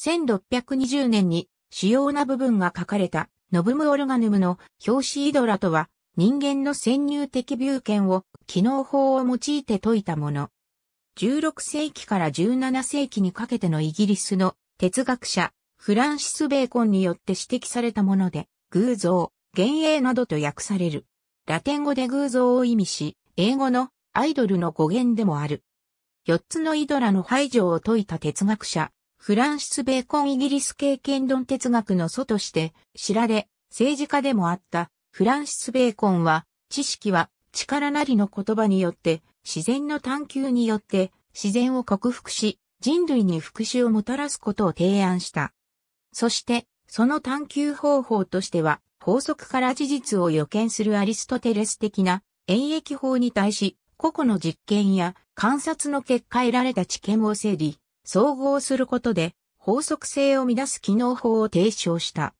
1620年に主要な部分が書かれたノブムオルガヌムの表紙イドラとは人間の潜入的病ュを機能法を用いて解いたもの。16世紀から17世紀にかけてのイギリスの哲学者フランシス・ベーコンによって指摘されたもので偶像、幻影などと訳される。ラテン語で偶像を意味し、英語のアイドルの語源でもある。4つのイドラの排除を解いた哲学者、フランシス・ベーコンイギリス経験論哲学の祖として知られ、政治家でもあったフランシス・ベーコンは、知識は力なりの言葉によって、自然の探求によって自然を克服し、人類に復讐をもたらすことを提案した。そして、その探求方法としては、法則から事実を予見するアリストテレス的な演疫法に対し、個々の実験や観察の結果得られた知見を整理、総合することで法則性を乱す機能法を提唱した。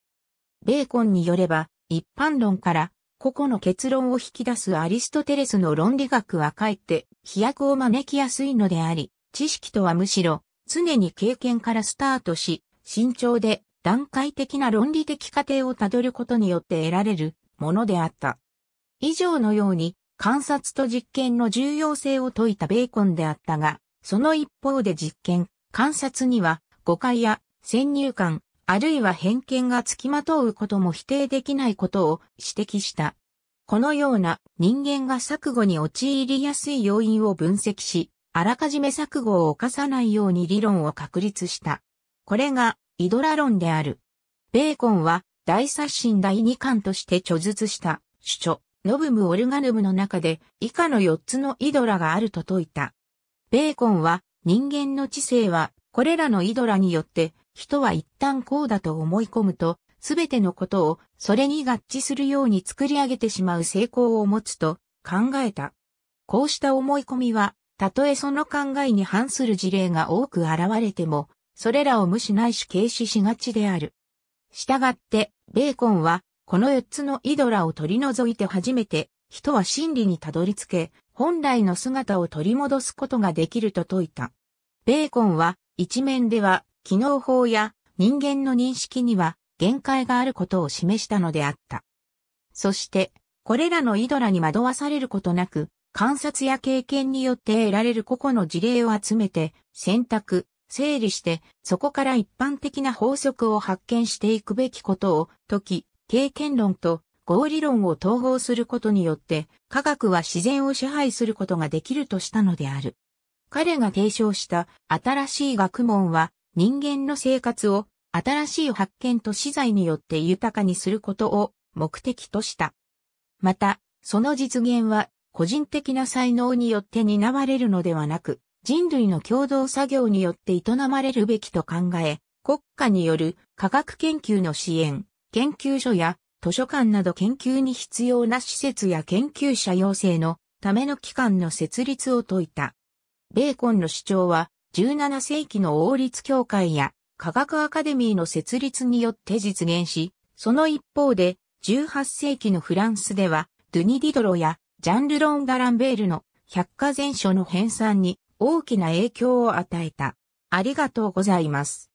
ベーコンによれば、一般論から個々の結論を引き出すアリストテレスの論理学はかえって飛躍を招きやすいのであり、知識とはむしろ常に経験からスタートし、慎重で段階的な論理的過程をたどることによって得られるものであった。以上のように観察と実験の重要性を説いたベーコンであったが、その一方で実験、観察には誤解や先入観、あるいは偏見が付きまとうことも否定できないことを指摘した。このような人間が錯誤に陥りやすい要因を分析し、あらかじめ錯誤を犯さないように理論を確立した。これがイドラ論である。ベーコンは大刷新第二巻として著述した主著、ノブム・オルガヌムの中で以下の4つのイドラがあると説いた。ベーコンは人間の知性はこれらのイドラによって人は一旦こうだと思い込むとすべてのことをそれに合致するように作り上げてしまう成功を持つと考えた。こうした思い込みはたとえその考えに反する事例が多く現れてもそれらを無視ないし軽視しがちである。したがってベーコンはこの4つのイドラを取り除いて初めて人は真理にたどり着け、本来の姿を取り戻すことができると説いた。ベーコンは、一面では、機能法や人間の認識には限界があることを示したのであった。そして、これらのイドラに惑わされることなく、観察や経験によって得られる個々の事例を集めて、選択、整理して、そこから一般的な法則を発見していくべきことを、解き、経験論と合理論を統合することによって科学は自然を支配することができるとしたのである。彼が提唱した新しい学問は人間の生活を新しい発見と資材によって豊かにすることを目的とした。また、その実現は個人的な才能によって担われるのではなく、人類の共同作業によって営まれるべきと考え、国家による科学研究の支援、研究所や図書館など研究に必要な施設や研究者養成のための機関の設立を説いた。ベーコンの主張は、17世紀の王立協会や科学アカデミーの設立によって実現し、その一方で、18世紀のフランスでは、ドゥニ・ディドロやジャンル・ロン・ガランベールの百科全書の編纂に大きな影響を与えた。ありがとうございます。